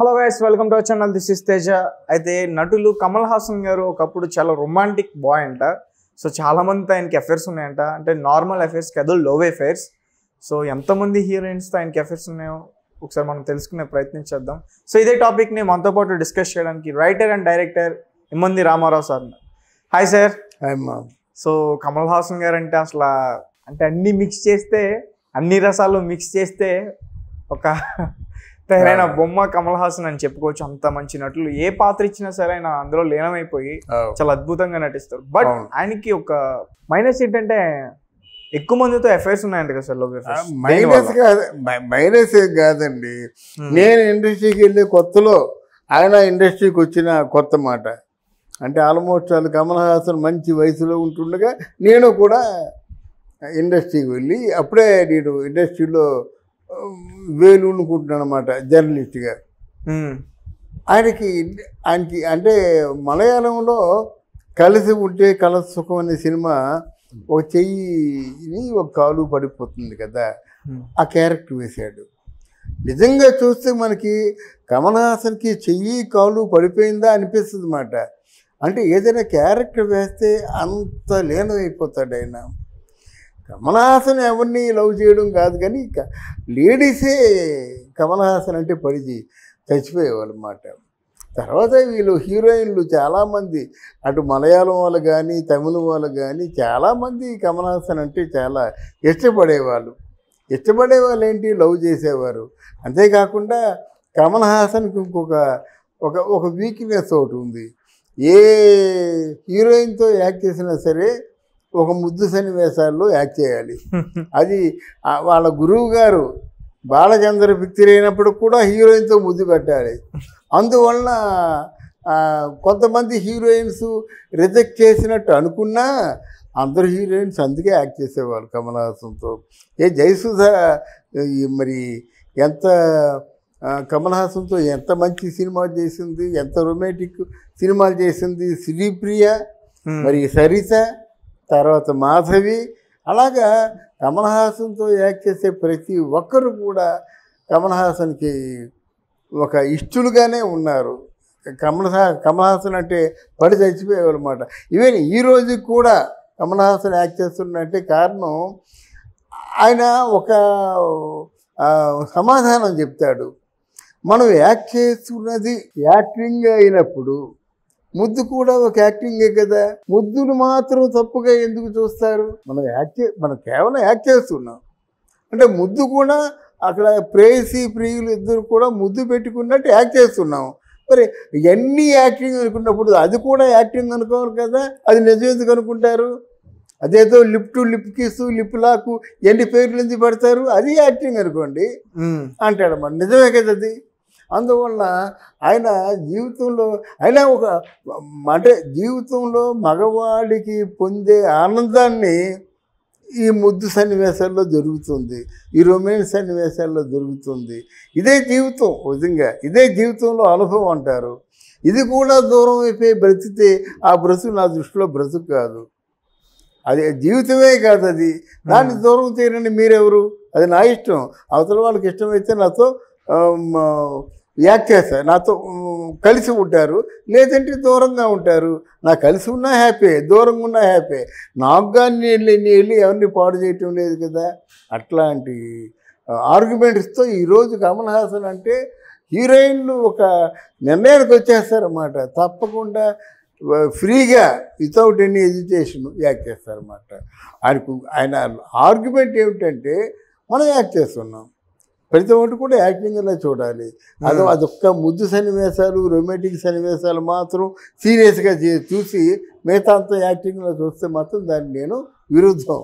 Hello guys welcome to our channel this is Teja అయితే నటులు కమల్ హాసన్ గారు ఒకప్పుడు చాలా రొమాంటిక్ బాయ్ అంట సో మంది ఆయనకి అఫైర్స్ ఉన్నాయంట అంటే నార్మల్ అఫైర్స్ కాదు లవ్ అఫైర్స్ సో ఎంతమంది హీరోయిన్స్తో ఆయనకి అఫైర్స్ ఉన్నాయో ఒకసారి మనం తెలుసుకునే ప్రయత్నం చేద్దాం సో ఇదే టాపిక్ని మనతో పాటు డిస్కస్ చేయడానికి రైటర్ అండ్ డైరెక్టర్ ఇమ్మంది Ramarao sir hi sir hi మా సో కమల్ హాసన్ గారు అంటే అసలు అంటే అన్నీ మిక్స్ చేస్తే అన్ని రసాలు మిక్స్ చేస్తే ఒక తేనైనా బొమ్మ కమల్ హాసన్ అని చెప్పుకోవచ్చు అంత మంచి నటులు ఏ పాత్ర ఇచ్చినా సరే ఆయన అందులో లీనమైపోయి చాలా అద్భుతంగా నటిస్తారు బట్ ఆయనకి ఒక మైనస్ ఏంటంటే ఎక్కువ మందితో ఎఫైర్స్ ఉన్నాయండి కదా సార్ మైనస్ కాదు మైనస్ కాదండి hmm. నేను ఇండస్ట్రీకి వెళ్ళే కొత్తలో ఆయన ఇండస్ట్రీకి వచ్చిన కొత్త మాట అంటే ఆల్మోస్ట్ వాళ్ళు కమల్ హాసన్ మంచి వయసులో ఉంటుండగా నేను కూడా ఇండస్ట్రీకి వెళ్ళి అప్పుడే నేను ఇండస్ట్రీలో వేలునుకుంటున్నాడు అనమాట జర్నలిస్ట్గా ఆయనకి ఆయనకి అంటే మలయాళంలో కలిసి ఉంటే కల సుఖం అనే సినిమా ఒక చెయ్యిని ఒక కాలు పడిపోతుంది కదా ఆ క్యారెక్టర్ వేశాడు నిజంగా చూస్తే మనకి కమల్ హాసన్కి చెయ్యి కాలు పడిపోయిందా అనిపిస్తుంది అన్నమాట అంటే ఏదైనా క్యారెక్టర్ వేస్తే అంత లీనమైపోతాడు ఆయన కమల్ హాసన్ ఎవరిని లవ్ చేయడం కాదు కానీ లేడీసే కమల్ హాసన్ అంటే పడిచి చచ్చిపోయేవాళ్ళు అన్నమాట తర్వాత వీళ్ళు హీరోయిన్లు చాలామంది అటు మలయాళం వాళ్ళు కానీ తమిళ వాళ్ళు కానీ చాలామంది కమల్ హాసన్ అంటే చాలా ఇష్టపడేవాళ్ళు ఇష్టపడే వాళ్ళు ఏంటి లవ్ చేసేవారు అంతేకాకుండా కమల్ హాసన్కి ఇంకొక ఒక ఒక వీక్నెస్ ఒకటి ఉంది ఏ హీరోయిన్తో యాక్ట్ చేసినా సరే ఒక ముద్దు సన్నివేశాల్లో యాక్ట్ చేయాలి అది వాళ్ళ గురువు గారు బాలచంద్ర పిక్చర్ అయినప్పుడు కూడా హీరోయిన్తో ముద్దు పెట్టాలి అందువలన కొంతమంది హీరోయిన్స్ రిజెక్ట్ చేసినట్టు అనుకున్నా అందరు హీరోయిన్స్ అందుకే యాక్ట్ చేసేవాళ్ళు కమలహాసన్తో ఏ జయసుధ మరి ఎంత కమలహాసన్తో ఎంత మంచి సినిమాలు చేసింది ఎంత రొమాంటిక్ సినిమాలు చేసింది శ్రీప్రియ మరి సరిత తర్వాత మాధవి అలాగా కమల్ హాసన్తో యాక్ట్ చేసే ప్రతి ఒక్కరు కూడా కమల్ హాసన్కి ఒక ఇష్టులుగానే ఉన్నారు కమల్ కమల్ హాసన్ అంటే పడి చచ్చిపోయేవాళ్ళమాట ఈవెన్ ఈరోజు కూడా కమల్ హాసన్ యాక్ట్ చేస్తున్నట్టే కారణం ఆయన ఒక సమాధానం చెప్తాడు మనం యాక్ట్ చేస్తున్నది యాక్టింగ్ అయినప్పుడు ముద్దు కూడా ఒక యాక్టింగే కదా ముద్దును మాత్రం తప్పుగా ఎందుకు చూస్తారు మనం యాక్ట్ మనం కేవలం యాక్ట్ చేస్తున్నాం అంటే ముద్దు కూడా అక్కడ ప్రేయసి ప్రియులు ఇద్దరు కూడా ముద్దు పెట్టుకున్నట్టు యాక్ట్ చేస్తున్నాం మరి ఎన్ని యాక్టింగ్ అనుకున్నప్పుడు అది కూడా యాక్టింగ్ అనుకోవాలి కదా అది నిజం ఎందుకు అనుకుంటారు అదేదో lip to lip kiss lip lock ఎన్ని పేర్లు ఎందుకు పెడతారు అది యాక్టింగ్ అనుకోండి అంటాడు మరి నిజమే కదా అది అందువలన ఆయన జీవితంలో అయినా ఒక అంటే జీవితంలో మగవాడికి పొందే ఆనందాన్ని ఈ ముద్దు సన్నివేశాల్లో దొరుకుతుంది ఈ రొమేన్ సన్నివేశాల్లో దొరుకుతుంది ఇదే జీవితం విధంగా ఇదే జీవితంలో అనుభవం అంటారు ఇది కూడా దూరం అయిపోయి బ్రతికితే ఆ బ్రతుకు నా దృష్టిలో బ్రతుకు కాదు అది జీవితమే కాదు అది దాన్ని దూరం తీరని మీరెవరు అది నా ఇష్టం అవతల వాళ్ళకి ఇష్టమైతే నాతో యాక్ట్ చేస్తారు నాతో కలిసి ఉంటారు లేదంటే దూరంగా ఉంటారు నా కలిసి ఉన్నా హ్యాపీ దూరంగా ఉన్నా హ్యాపీ నాకు కానీ నేను వెళ్ళి ఎవరిని పాడు చేయటం లేదు కదా అట్లాంటి ఆర్గ్యుమెంట్స్తో ఈరోజు కమల్ హాసన్ అంటే హీరోయిన్లు ఒక నిర్ణయానికి వచ్చేస్తారన్నమాట తప్పకుండా ఫ్రీగా వితౌట్ ఎనీ ఎడ్యుకేషన్ యాక్ట్ చేస్తారన్నమాట ఆయనకు ఆయన ఆర్గ్యుమెంట్ ఏమిటంటే మనం యాక్ట్ చేస్తున్నాం ప్రతి ఒక్కటి కూడా యాక్టింగ్ అలా చూడాలి అది అదొక్క ముద్దు సన్నివేశాలు రొమాంటిక్ సన్నివేశాలు మాత్రం సీరియస్గా చూసి మిగతా అంతా యాక్టింగ్లో చూస్తే మాత్రం దాన్ని నేను విరుద్ధం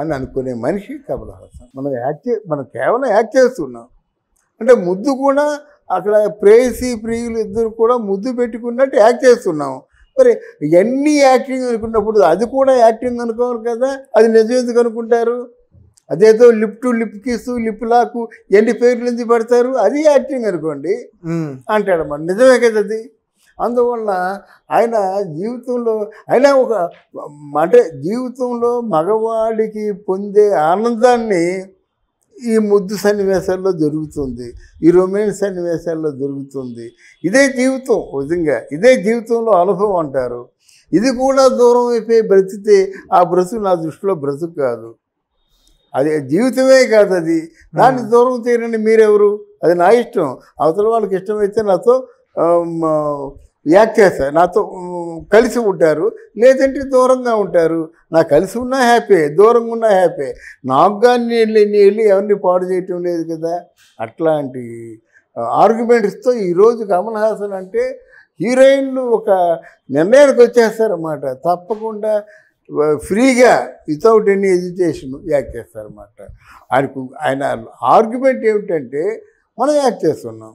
అని అనుకునే మనిషి కమల్ హాసన్ మనం యాక్ట్ మనం కేవలం యాక్ట్ చేస్తున్నాం అంటే ముద్దు కూడా అక్కడ ప్రేయసి ప్రియులు ఇద్దరు కూడా ముద్దు పెట్టుకున్నట్టు యాక్ట్ చేస్తున్నాం మరి ఎన్ని యాక్టింగ్ అనుకున్నప్పుడు అది కూడా యాక్టింగ్ అనుకోవాలి కదా అది నిజం ఎందుకు అనుకుంటారు అదేదో lip to lip kiss lip lock ఎన్ని పేర్లు ఎందుకు పడతారు అది యాక్టింగ్ అనుకోండి మన నిజమే కదా అది అందువల్ల ఆయన జీవితంలో ఆయన ఒక అంటే జీవితంలో మగవాడికి పొందే ఆనందాన్ని ఈ ముద్దు సన్నివేశాల్లో జరుగుతుంది ఈ రొమేన్ సన్నివేశాల్లో దొరుకుతుంది ఇదే జీవితం నిజంగా ఇదే జీవితంలో అనుభవం అంటారు ఇది కూడా దూరం అయిపోయి బ్రతితే ఆ బ్రతుకు నా దృష్టిలో బ్రతుకు కాదు అది జీవితమే కాదు అది దాన్ని దూరం తీరండి మీరెవరు అది నా ఇష్టం అవతల వాళ్ళకి ఇష్టమైతే నాతో చేస్తారు నాతో కలిసి ఉంటారు లేదంటే దూరంగా ఉంటారు నా కలిసి ఉన్నా హ్యాపీ దూరంగా ఉన్నా హ్యాపీ నాకు కానీ వెళ్ళి వెళ్ళి ఎవరిని పాడు చేయటం లేదు కదా అట్లాంటి ఆర్గ్యుమెంట్స్తో ఈరోజు కమల్ హాసన్ అంటే హీరోయిన్లు ఒక నిర్ణయానికి వచ్చేస్తారన్నమాట తప్పకుండా ఫ్రీగా వితౌట్ ఎనీ ఎడ్యుకేషన్ యాక్ట్ చేస్తారన్నమాట ఆయనకు ఆయన ఆర్గ్యుమెంట్ ఏమిటంటే మనం యాక్ట్ చేస్తున్నాం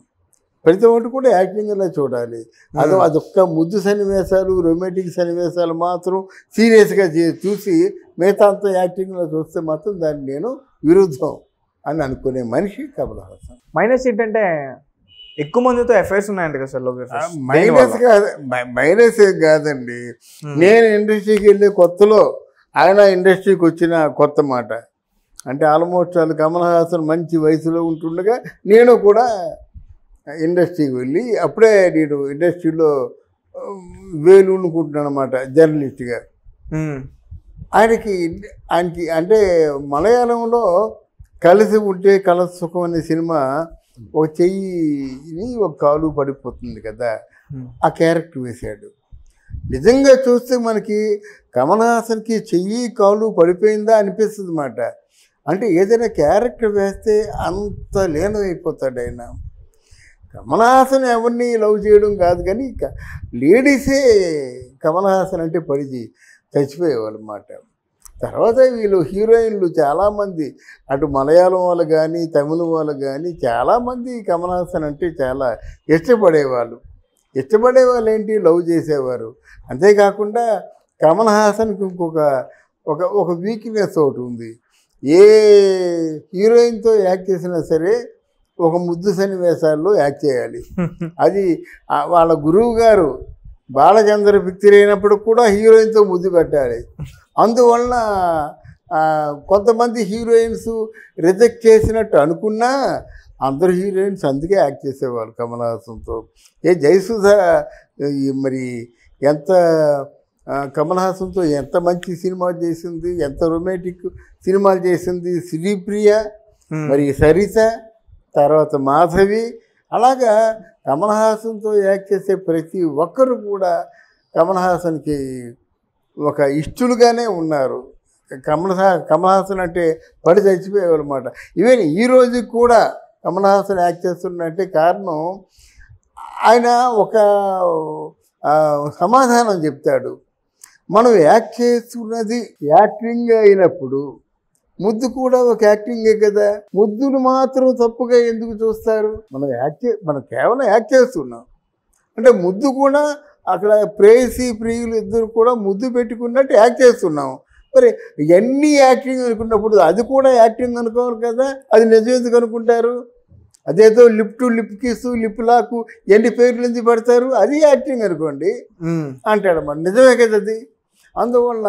ప్రతి ఒక్కటి కూడా యాక్టింగ్లో చూడాలి అది hmm. అదొక్క ముద్దు సన్నివేశాలు రొమాంటిక్ సన్నివేశాలు మాత్రం సీరియస్గా చూసి మిగతా అంతా యాక్టింగ్లో చూస్తే మాత్రం దాన్ని నేను విరుద్ధం అని అనుకునే మనిషి కమల్ హాసన్ మైనస్ ఏంటంటే ఎక్కువ మందితో ఎఫ్ఐఆర్స్ ఉన్నాయండి కదా సార్ మైనస్ కాదు మైనస్ ఏం కాదండి hmm. నేను ఇండస్ట్రీకి వెళ్ళి కొత్తలో ఆయన ఇండస్ట్రీకి వచ్చిన కొత్త మాట అంటే ఆల్మోస్ట్ వాళ్ళు కమల్ హాసన్ మంచి వయసులో ఉంటుండగా నేను కూడా ఇండస్ట్రీకి వెళ్ళి అప్పుడే నేను ఇండస్ట్రీలో వేలు అనుకుంటున్నాను అనమాట జర్నలిస్ట్గా hmm. ఆయనకి ఆయనకి అంటే మలయాళంలో కలిసి ఉంటే కలసుఖం అనే సినిమా ఒక చెయ్యిని ఒక కాలు పడిపోతుంది కదా ఆ క్యారెక్టర్ వేశాడు నిజంగా చూస్తే మనకి కమలహాసన్కి చెయ్యి కాలు పడిపోయిందా అనిపిస్తుంది అన్నమాట అంటే ఏదైనా క్యారెక్టర్ వేస్తే అంత లీనమైపోతాడు ఆయన కమలహాసన్ ఎవరిని లవ్ చేయడం కాదు కానీ లేడీసే కమలహాసన్ అంటే పరిచి చచ్చిపోయేవాళ్ళు అన్నమాట తర్వాత వీళ్ళు హీరోయిన్లు చాలామంది అటు మలయాళం వాళ్ళు కానీ తమిళ వాళ్ళు కానీ చాలామంది హాసన్ అంటే చాలా ఇష్టపడేవాళ్ళు ఇష్టపడే వాళ్ళు ఏంటి లవ్ చేసేవారు అంతేకాకుండా కమల్ హాసన్కి ఇంకొక ఒక ఒక వీక్నెస్ ఒకటి ఉంది ఏ హీరోయిన్తో యాక్ట్ చేసినా సరే ఒక ముద్దు సన్నివేశాల్లో యాక్ట్ చేయాలి అది వాళ్ళ గురువు గారు బాలచంద్ర పిక్చర్ అయినప్పుడు కూడా హీరోయిన్తో ముద్దు పెట్టాలి అందువలన కొంతమంది హీరోయిన్స్ రిజెక్ట్ చేసినట్టు అనుకున్నా అందరు హీరోయిన్స్ అందుకే యాక్ట్ చేసేవాళ్ళు కమల్ హాసన్తో ఏ జయసుధ మరి ఎంత కమల్ హాసన్తో ఎంత మంచి సినిమాలు చేసింది ఎంత రొమాంటిక్ సినిమాలు చేసింది శ్రీప్రియ మరి సరిత తర్వాత మాధవి అలాగా కమలహాసన్తో యాక్ట్ చేసే ప్రతి ఒక్కరు కూడా కమలహాసన్కి ఒక ఇష్టులుగానే ఉన్నారు కమల్ కమలహాసన్ అంటే పడి చచ్చిపోయేవారు అనమాట ఈవెన్ ఈ రోజు కూడా కమలహాసన్ యాక్ట్ చేస్తున్నట్టే కారణం ఆయన ఒక సమాధానం చెప్తాడు మనం యాక్ట్ చేస్తున్నది యాక్టింగ్ అయినప్పుడు ముద్దు కూడా ఒక యాక్టింగే కదా ముద్దును మాత్రం తప్పుగా ఎందుకు చూస్తారు మనం యాక్ట్ మనం కేవలం యాక్ట్ చేస్తున్నాం అంటే ముద్దు కూడా అక్కడ ప్రేయసి ప్రియులు ఇద్దరు కూడా ముద్దు పెట్టుకున్నట్టు యాక్ట్ చేస్తున్నాం మరి ఎన్ని యాక్టింగ్ అనుకున్నప్పుడు అది కూడా యాక్టింగ్ అనుకోవాలి కదా అది నిజం ఎందుకు అనుకుంటారు అదేదో lip to lip kiss lip lock ఎన్ని పేర్లు ఎందుకు పెడతారు అది యాక్టింగ్ అనుకోండి మరి నిజమే కదా అది అందువల్ల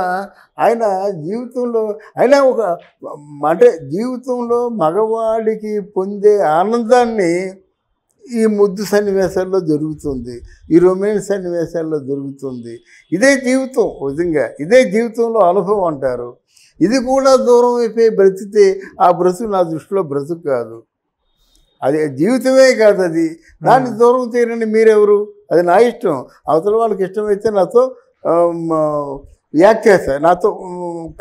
ఆయన జీవితంలో అయినా ఒక అంటే జీవితంలో మగవాడికి పొందే ఆనందాన్ని ఈ ముద్దు సన్నివేశాల్లో జరుగుతుంది ఈ రొమేన్ సన్నివేశాల్లో జరుగుతుంది ఇదే జీవితం నిజంగా ఇదే జీవితంలో అనుభవం అంటారు ఇది కూడా దూరం అయిపోయి బ్రతికితే ఆ బ్రతుకు నా దృష్టిలో బ్రతుకు కాదు అది జీవితమే కాదు అది దాన్ని దూరం తీరని మీరెవరు అది నా ఇష్టం అవతల వాళ్ళకి ఇష్టమైతే నాతో యాక్ట్ చేస్తారు నాతో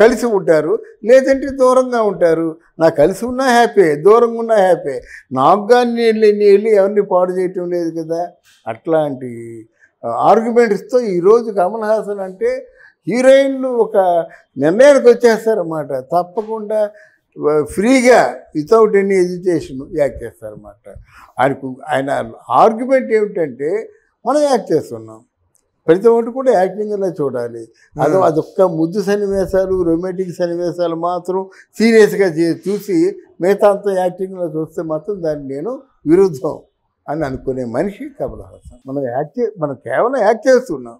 కలిసి ఉంటారు లేదంటే దూరంగా ఉంటారు నా కలిసి ఉన్నా హ్యాపీ దూరంగా ఉన్నా హ్యాపీ నాకు కానీ నేను వెళ్ళి ఎవరిని పాడు చేయటం లేదు కదా అట్లాంటి ఆర్గ్యుమెంట్స్తో ఈరోజు కమల్ హాసన్ అంటే హీరోయిన్లు ఒక నిర్ణయానికి వచ్చేస్తారన్నమాట తప్పకుండా ఫ్రీగా వితౌట్ ఎనీ ఎడ్యుకేషన్ యాక్ట్ చేస్తారన్నమాట ఆయనకు ఆయన ఆర్గ్యుమెంట్ ఏమిటంటే మనం యాక్ట్ చేస్తున్నాం ప్రతి ఒక్కటి కూడా యాక్టింగ్ చూడాలి అది అదొక్క ముద్దు సన్నివేశాలు రొమాంటిక్ సన్నివేశాలు మాత్రం సీరియస్గా చూసి మిగతా అంతా యాక్టింగ్లో చూస్తే మాత్రం దాన్ని నేను విరుద్ధం అని అనుకునే మనిషి కమల్ హాసన్ మనం యాక్ట్ మనం కేవలం యాక్ట్ చేస్తున్నాం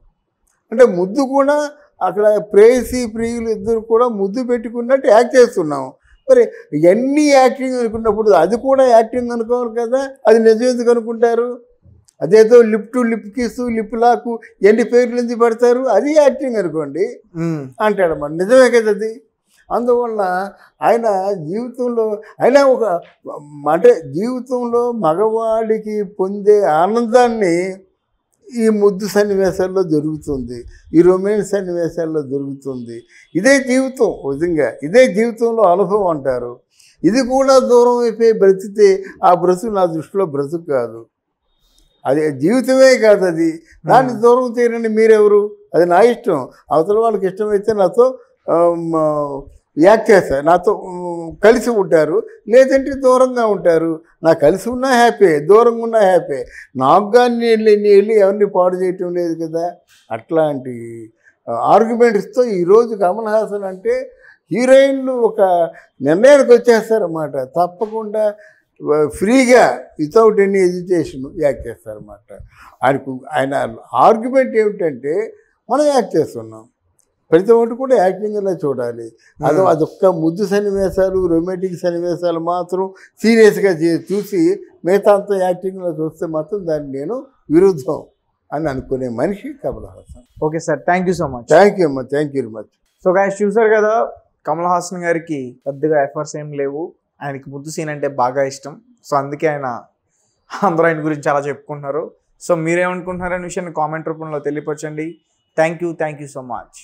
అంటే ముద్దు కూడా అక్కడ ప్రేయసి ప్రియులు ఇద్దరు కూడా ముద్దు పెట్టుకున్నట్టు యాక్ట్ చేస్తున్నాం మరి ఎన్ని యాక్టింగ్ అనుకున్నప్పుడు అది కూడా యాక్టింగ్ అనుకోవాలి కదా అది నిజం ఎందుకు అనుకుంటారు అదేదో lip to lip kiss lip lock ఎన్ని పేర్లు ఎందుకు పెడతారు అది యాక్టింగ్ అనుకోండి అంటాడమ్మా నిజమే కదా అది అందువల్ల ఆయన జీవితంలో ఆయన ఒక అంటే జీవితంలో మగవాడికి పొందే ఆనందాన్ని ఈ ముద్దు సన్నివేశాల్లో దొరుకుతుంది ఈ రొమాన్స్ సన్నివేశాల్లో దొరుకుతుంది ఇదే జీవితం నిజంగా ఇదే జీవితంలో అనుభవం అంటారు ఇది కూడా దూరం అయిపోయి బ్రతితే ఆ బ్రతుకు నా దృష్టిలో బ్రతుకు కాదు అది జీవితమే కాదు అది దాన్ని దూరం తీరండి మీరెవరు అది నా ఇష్టం అవతల వాళ్ళకి ఇష్టమైతే నాతో యాక్ట్ చేస్తారు నాతో కలిసి ఉంటారు లేదంటే దూరంగా ఉంటారు నా కలిసి ఉన్నా హ్యాపీ దూరంగా ఉన్నా హ్యాపీ నాకు కానీ వెళ్ళి వెళ్ళి ఎవరిని పాడు చేయటం లేదు కదా అట్లాంటి ఆర్గ్యుమెంట్స్తో ఈరోజు కమల్ హాసన్ అంటే హీరోయిన్లు ఒక నిర్ణయానికి వచ్చేస్తారన్నమాట తప్పకుండా ఫ్రీగా వితౌట్ ఎనీ ఎజిటేషన్ యాక్ట్ చేస్తారన్నమాట ఆయనకు ఆయన ఆర్గ్యుమెంట్ ఏమిటంటే మనం యాక్ట్ చేస్తున్నాం ప్రతి ఒక్కటి కూడా యాక్టింగ్ అలా చూడాలి అది hmm. అదొక్క ముద్దు సన్నివేశాలు రొమాంటిక్ సన్నివేశాలు మాత్రం సీరియస్గా చూసి మిగతా అంతా యాక్టింగ్లో చూస్తే మాత్రం దాన్ని నేను విరుద్ధం అని అనుకునే మనిషి Kamal Haasan okay sir thank you so much thank you అమ్మా thank you very much so guys చూసారు కదా కమల్ హాసన్ గారికి పెద్దగా ఎఫర్ట్స్ ఏం లేవు ఆయనకి ముద్దు సీన్ అంటే బాగా ఇష్టం సో అందుకే ఆయన అందరూ ఆయన గురించి చాలా చెప్పుకుంటున్నారు సో మీరేమనుకుంటున్నారు అనే విషయాన్ని కామెంట్ రూపంలో తెలియపరచండి thank you thank you so much